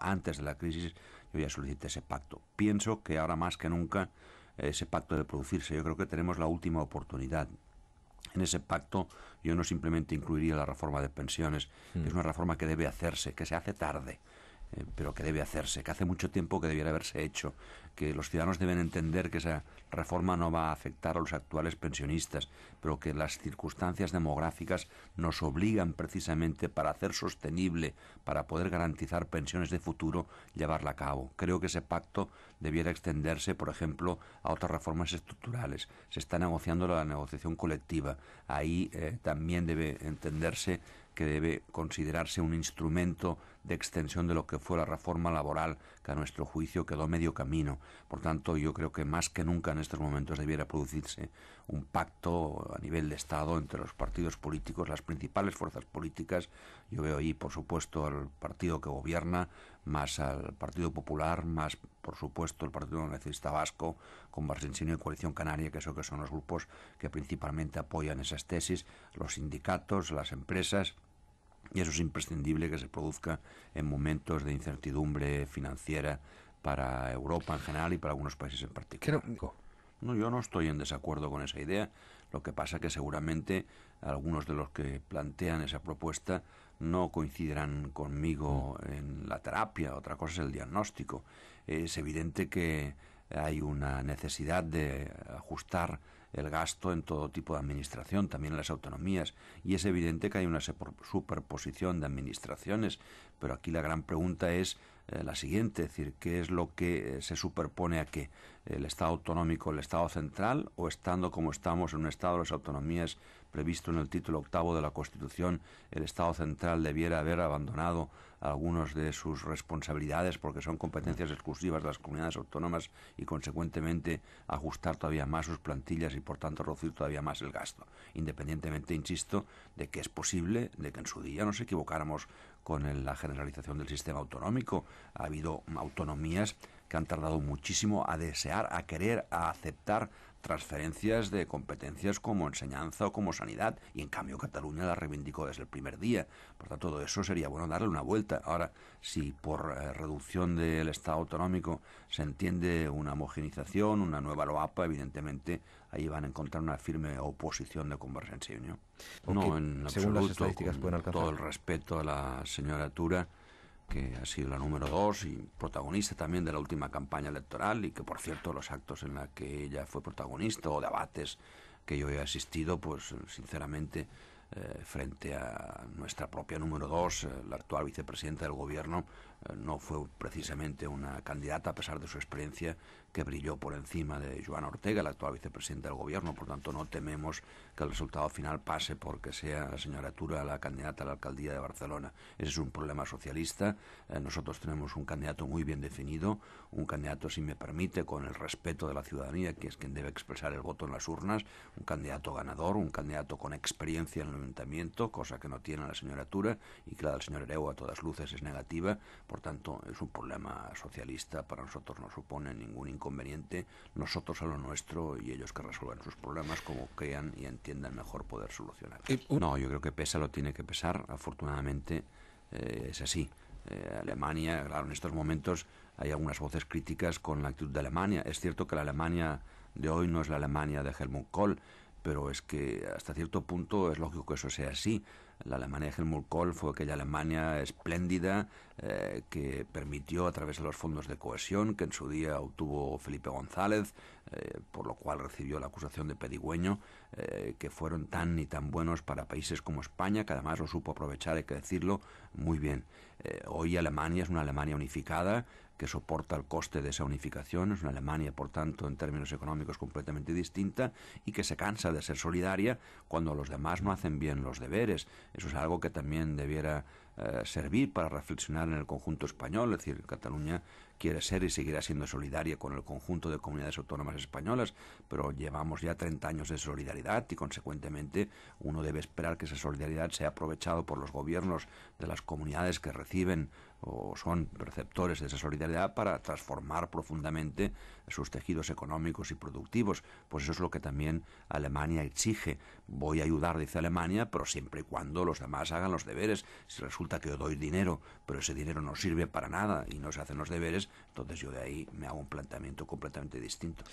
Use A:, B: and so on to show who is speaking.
A: antes de la crisis, yo ya solicité ese pacto. Pienso que ahora más que nunca eh, ese pacto debe producirse, yo creo que tenemos la última oportunidad. En ese pacto yo no simplemente incluiría la reforma de pensiones, que mm. es una reforma que debe hacerse, que se hace tarde. Eh, pero que debe hacerse, que hace mucho tiempo que debiera haberse hecho, que los ciudadanos deben entender que esa reforma no va a afectar a los actuales pensionistas, pero que las circunstancias demográficas nos obligan precisamente para hacer sostenible, para poder garantizar pensiones de futuro, llevarla a cabo. Creo que ese pacto debiera extenderse, por ejemplo, a otras reformas estructurales. Se está negociando la negociación colectiva. Ahí eh, también debe entenderse que debe considerarse un instrumento de extensión de lo que fue la reforma laboral, que a nuestro juicio quedó medio camino. Por tanto, yo creo que más que nunca en estos momentos debiera producirse un pacto a nivel de Estado entre los partidos políticos, las principales fuerzas políticas. Yo veo ahí, por supuesto, al partido que gobierna, más al Partido Popular, más, por supuesto, el Partido Nacionalista Vasco, con Barcensino y Coalición Canaria, que, eso que son los grupos que principalmente apoyan esas tesis, los sindicatos, las empresas y eso es imprescindible que se produzca en momentos de incertidumbre financiera para Europa en general y para algunos países en particular. No, yo no estoy en desacuerdo con esa idea. Lo que pasa es que seguramente algunos de los que plantean esa propuesta no coincidirán conmigo mm. en la terapia. Otra cosa es el diagnóstico. Es evidente que hay una necesidad de ajustar el gasto en todo tipo de administración, también en las autonomías, y es evidente que hay una superposición de administraciones, pero aquí la gran pregunta es eh, la siguiente, es decir, qué es lo que eh, se superpone a qué, el Estado autonómico, el Estado central, o estando como estamos en un Estado de las autonomías previsto en el título octavo de la Constitución, el Estado central debiera haber abandonado algunas de sus responsabilidades porque son competencias exclusivas de las comunidades autónomas y consecuentemente ajustar todavía más sus plantillas y por tanto reducir todavía más el gasto, independientemente, insisto, de que es posible de que en su día nos equivocáramos con la generalización del sistema autonómico. Ha habido autonomías que han tardado muchísimo a desear, a querer, a aceptar transferencias de competencias como enseñanza o como sanidad, y en cambio Cataluña la reivindicó desde el primer día. Por tanto, todo eso sería bueno darle una vuelta. Ahora, si por eh, reducción del Estado autonómico se entiende una homogenización, una nueva LOAPA, evidentemente ahí van a encontrar una firme oposición de Convergencia y Unión.
B: No, en según absoluto, las estadísticas todo el
A: respeto a la señora Tura, que ha sido la número dos y protagonista también de la última campaña electoral y que por cierto los actos en los que ella fue protagonista o debates que yo he asistido, pues sinceramente eh, frente a nuestra propia número dos, eh, la actual vicepresidenta del gobierno, no fue precisamente una candidata, a pesar de su experiencia, que brilló por encima de Joana Ortega, la actual vicepresidenta del Gobierno. Por tanto, no tememos que el resultado final pase porque sea la señora la candidata a la alcaldía de Barcelona. Ese es un problema socialista. Eh, nosotros tenemos un candidato muy bien definido, un candidato, si me permite, con el respeto de la ciudadanía, que es quien debe expresar el voto en las urnas, un candidato ganador, un candidato con experiencia en el ayuntamiento, cosa que no tiene la señora Tura y que la del señor Ereu a todas luces es negativa. Por tanto, es un problema socialista, para nosotros no supone ningún inconveniente, nosotros a lo nuestro y ellos que resuelvan sus problemas como crean y entiendan mejor poder solucionar. No, yo creo que pesa lo tiene que pesar, afortunadamente eh, es así. Eh, Alemania, claro, en estos momentos hay algunas voces críticas con la actitud de Alemania. Es cierto que la Alemania de hoy no es la Alemania de Helmut Kohl, pero es que hasta cierto punto es lógico que eso sea así. La Alemania de Helmut Kohl fue aquella Alemania espléndida eh, que permitió a través de los fondos de cohesión que en su día obtuvo Felipe González, eh, por lo cual recibió la acusación de pedigüeño, eh, que fueron tan y tan buenos para países como España, que además lo supo aprovechar, hay que decirlo, muy bien. hoy Alemania es una Alemania unificada, que soporta el coste de esa unificación, es una Alemania, por tanto, en términos económicos completamente distinta y que se cansa de ser solidaria cuando los demás no hacen bien los deberes. Eso es algo que también debiera eh, servir para reflexionar en el conjunto español, es decir, Cataluña quiere ser y seguirá siendo solidaria con el conjunto de comunidades autónomas españolas, pero llevamos ya 30 años de solidaridad y consecuentemente uno debe esperar que esa solidaridad sea aprovechado por los gobiernos de las comunidades que reciben o son receptores de esa solidaridad para transformar profundamente sus tejidos económicos y productivos. Pues eso es lo que también Alemania exige. Voy a ayudar, dice Alemania, pero siempre y cuando los demás hagan los deberes. Si resulta resulta que yo doy dinero, pero ese dinero no sirve para nada y no se hacen los deberes, entonces yo de ahí me hago un planteamiento completamente distinto.